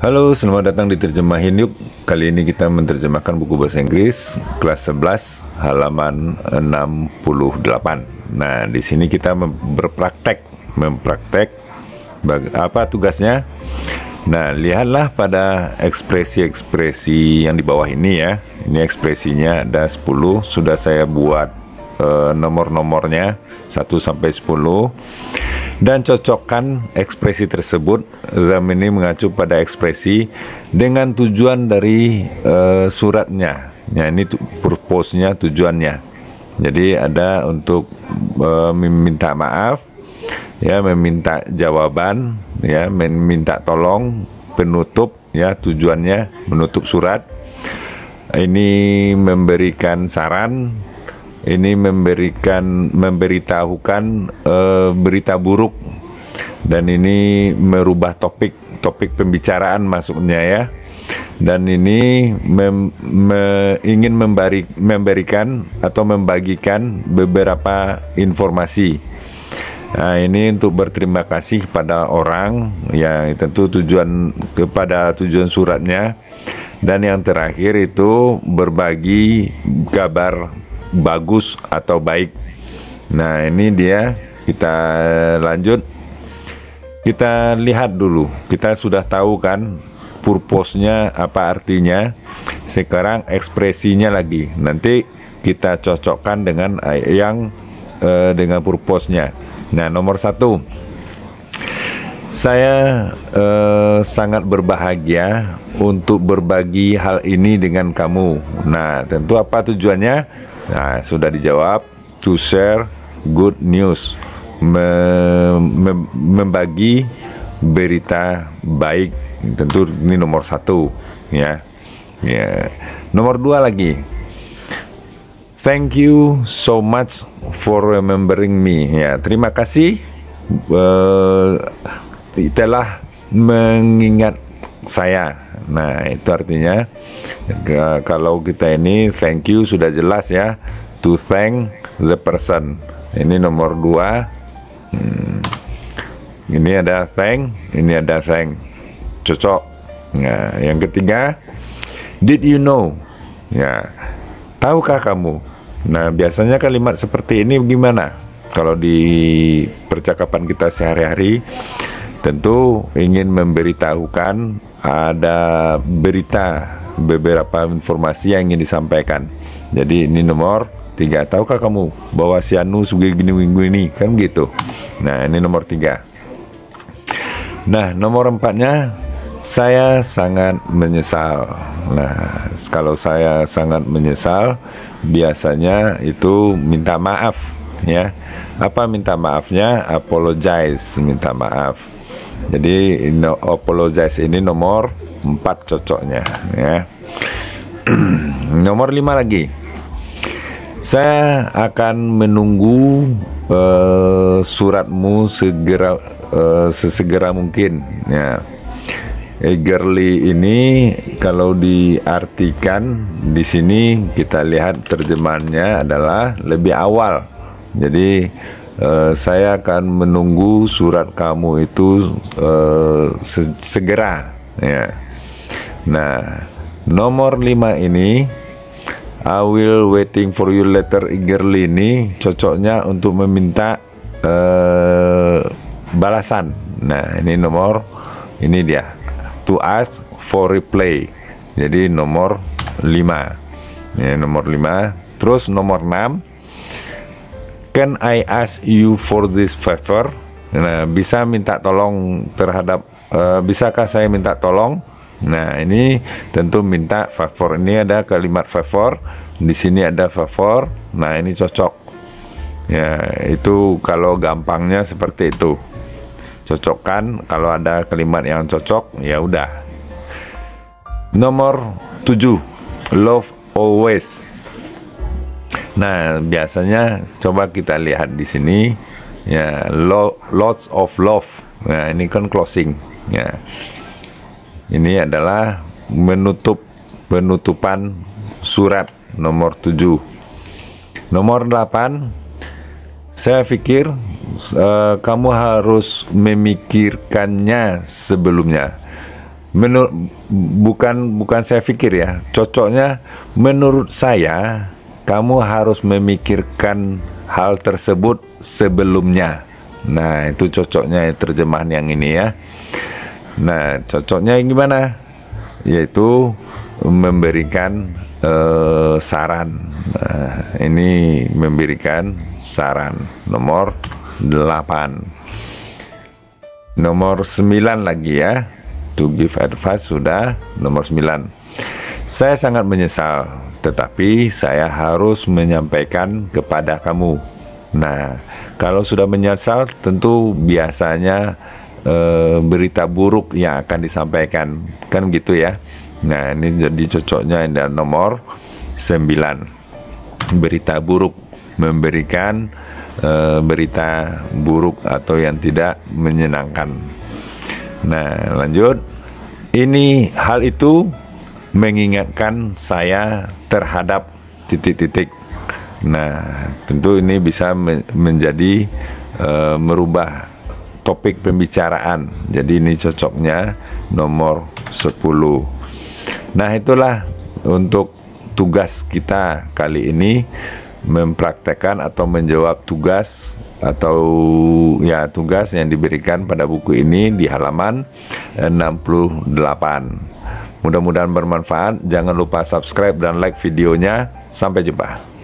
Halo, selamat datang di Terjemahin Yuk. Kali ini kita menerjemahkan buku bahasa Inggris kelas 11 halaman 68. Nah, di sini kita berpraktek, mempraktek apa tugasnya? Nah, lihatlah pada ekspresi-ekspresi yang di bawah ini ya. Ini ekspresinya ada 10 sudah saya buat Eh, nomor-nomornya 1 sampai 10 dan cocokkan ekspresi tersebut Zam ini mengacu pada ekspresi dengan tujuan dari uh, suratnya ya ini tu purpose-nya tujuannya jadi ada untuk uh, meminta maaf, ya meminta jawaban, ya meminta tolong, penutup, ya tujuannya menutup surat. Ini memberikan saran ini memberikan memberitahukan uh, berita buruk dan ini merubah topik topik pembicaraan masuknya ya dan ini mem, me, ingin membari, memberikan atau membagikan beberapa informasi Nah, ini untuk berterima kasih pada orang ya tentu tujuan kepada tujuan suratnya dan yang terakhir itu berbagi kabar bagus atau baik. Nah, ini dia kita lanjut. Kita lihat dulu. Kita sudah tahu kan purpose-nya apa artinya. Sekarang ekspresinya lagi. Nanti kita cocokkan dengan eh, yang eh, dengan purpose-nya. Nah, nomor satu, saya eh, sangat berbahagia untuk berbagi hal ini dengan kamu. Nah, tentu apa tujuannya? Nah, sudah dijawab to share good news. me, me, membagi berita baik tentu ini nomor satu ya ya nomor dua lagi thank you so much for remembering me ya terima kasih uh, telah mengingat saya. Nah, itu artinya kalau kita ini thank you sudah jelas ya. To thank the person. Ini nomor dua. Hmm. Ini ada thank, ini ada thank. Cocok. Nah, yang ketiga, did you know? Ya, tahukah kamu? Nah, biasanya kalimat seperti ini gimana? Kalau di percakapan kita sehari-hari, tentu ingin memberitahukan ada berita beberapa informasi yang ingin disampaikan. Jadi ini nomor tiga. Tahukah kamu bahwa si Anu sugi gini ini kan gitu. Nah ini nomor tiga. Nah nomor empatnya saya sangat menyesal. Nah kalau saya sangat menyesal biasanya itu minta maaf ya. Apa minta maafnya? Apologize minta maaf jadi no, ini nomor 4 cocoknya ya. nomor 5 lagi. Saya akan menunggu uh, suratmu segera uh, sesegera mungkin ya. Eagerly ini kalau diartikan di sini kita lihat terjemahannya adalah lebih awal. Jadi Eh, saya akan menunggu surat kamu itu uh, segera ya. Nah, nomor 5 ini I will waiting for you letter eagerly ini cocoknya untuk meminta uh, balasan. Nah, ini nomor ini dia to ask for replay. Jadi nomor 5. Ini nomor 5. Terus nomor 6 Can I ask you for this favor? Nah, bisa minta tolong terhadap uh, bisakah saya minta tolong? Nah, ini tentu minta favor. Ini ada kalimat favor, di sini ada favor. Nah, ini cocok. Ya, itu kalau gampangnya seperti itu. Cocokkan kalau ada kalimat yang cocok, ya udah. Nomor 7. Love always. Nah, biasanya coba kita lihat di sini ya lo, lots of love. Nah, ini kan closing ya. Ini adalah menutup penutupan surat nomor 7. Nomor 8 saya pikir uh, kamu harus memikirkannya sebelumnya. Menur bukan bukan saya pikir ya, cocoknya menurut saya kamu harus memikirkan hal tersebut sebelumnya. Nah, itu cocoknya terjemahan yang ini ya. Nah, cocoknya gimana? Yaitu memberikan uh, saran. Nah, ini memberikan saran nomor 8. Nomor 9 lagi ya. To give advice sudah nomor 9. Saya sangat menyesal tetapi saya harus menyampaikan kepada kamu. Nah, kalau sudah menyesal, tentu biasanya e, berita buruk yang akan disampaikan, kan gitu ya. Nah, ini jadi cocoknya ada nomor 9. Berita buruk memberikan e, berita buruk atau yang tidak menyenangkan. Nah, lanjut. Ini hal itu mengingatkan saya terhadap titik-titik. Nah, tentu ini bisa menjadi uh, merubah topik pembicaraan. Jadi ini cocoknya nomor 10. Nah, itulah untuk tugas kita kali ini mempraktekkan atau menjawab tugas atau ya tugas yang diberikan pada buku ini di halaman 68. Eh, Mudah-mudahan bermanfaat. Jangan lupa subscribe dan like videonya. Sampai jumpa.